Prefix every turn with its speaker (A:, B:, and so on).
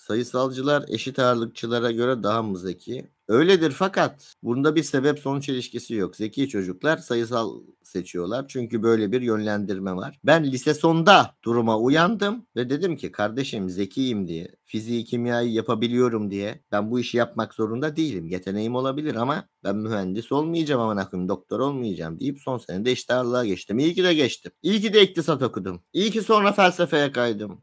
A: Sayısalcılar eşit ağırlıkçılara göre daha mı zeki? Öyledir fakat bunda bir sebep sonuç ilişkisi yok. Zeki çocuklar sayısal seçiyorlar. Çünkü böyle bir yönlendirme var. Ben lise sonda duruma uyandım ve dedim ki kardeşim zekiyim diye, fiziği kimyayı yapabiliyorum diye ben bu işi yapmak zorunda değilim. Yeteneğim olabilir ama ben mühendis olmayacağım ama koyayım doktor olmayacağım deyip son senede iştahlığa geçtim. İyi ki de geçtim. İyi ki de iktisat okudum. İyi ki sonra felsefeye kaydım.